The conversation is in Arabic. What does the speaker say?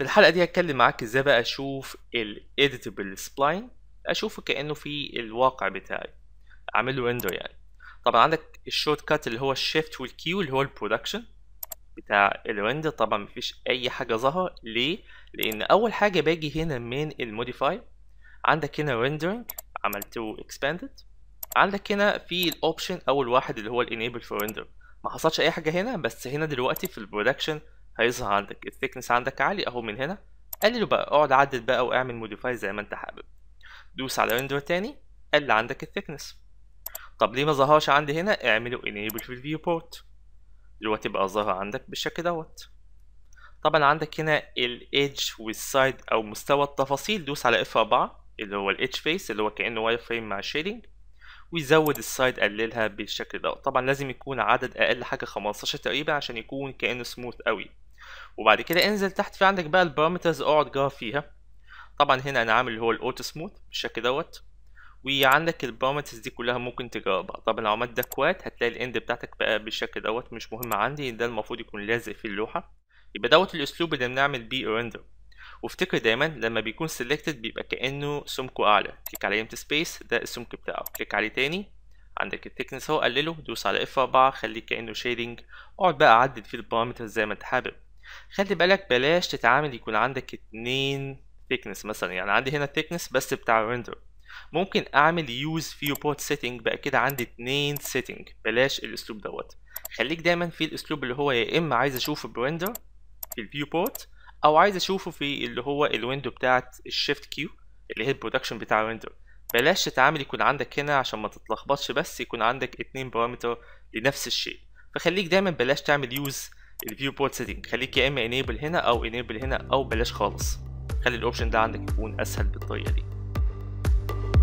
في الحلقه دي هتكلم معاك ازاي بقى اشوف الايديتبل سبلاين اشوفه كانه في الواقع بتاعي اعمل له ويندو يعني طبعا عندك الشورت كات اللي هو الشيفت والكيو اللي هو البرودكشن بتاع الريندر طبعا مفيش اي حاجه ظهر ليه لان اول حاجه باجي هنا من الموديفاي عندك هنا rendering عملته expanded عندك هنا في الاوبشن اول واحد اللي هو الانيبل فور render ما حصلش اي حاجه هنا بس هنا دلوقتي في البرودكشن هيظهر عندك الثيكنس عندك عالي اهو من هنا قلله بقى اقعد عدل بقى واعمل موديفاي زي ما انت حابب دوس على ويندو تاني قل عندك الثيكنس طب ليه ما ظهرش عندي هنا اعمله enable في الفيو بورت دلوقتي بقى ظهر عندك بالشكل دوت طبعا عندك هنا الايدج والسايد او مستوى التفاصيل دوس على اف 4 اللي هو الاتش فيس اللي هو كانه واير فريم مع شيلينج ويزود السايد قللها بالشكل ده طبعا لازم يكون عدد اقل حاجه 15 تقريبا عشان يكون كانه سموث قوي وبعد كده انزل تحت في عندك بقى البارامترز اقعد جرب فيها طبعا هنا انا عامل اللي هو الاوتو سموث بالشكل دوت وعندك البارامترز دي كلها ممكن تجربها طبعا لو عملت ده كوات هتلاقي الاند بتاعتك بقى بالشكل دوت مش مهم عندي ده المفروض يكون لازق في اللوحه يبقى دوت الاسلوب اللي بنعمل بيه الريندر وافتكر دايما لما بيكون سيلكتد بيبقى كانه سمكه اعلى كليك على امتي سبيس ده السمك بتاعه كليك عليه تاني عندك التكنس اهو قلله دوس على اف 4 خليه كانه شيدنج اقعد بقى عدل فيه البارامترز زي ما انت حابب خلي بالك بلاش تتعامل يكون عندك اتنين thickness مثلا يعني عندي هنا thickness بس بتاع الريندر ممكن اعمل يوز فيو بورت سيتنج بقى كده عندي اتنين سيتنج بلاش الاسلوب دوت خليك دايما في الاسلوب اللي هو يا اما عايز اشوفه بريندر في الفيو بورت او عايز اشوفه في اللي هو الويندو بتاعت الشيفت كيو اللي هي البرودكشن بتاع الريندر بلاش تتعامل يكون عندك هنا عشان ما تتلخبطش بس يكون عندك اتنين بارامتر لنفس الشيء فخليك دايما بلاش تعمل يوز الفيو بورت سيتنج خليك يا اما انيبل هنا او انيبل هنا او بلاش خالص خلي الاوبشن ده عندك يكون اسهل بالطريقه دي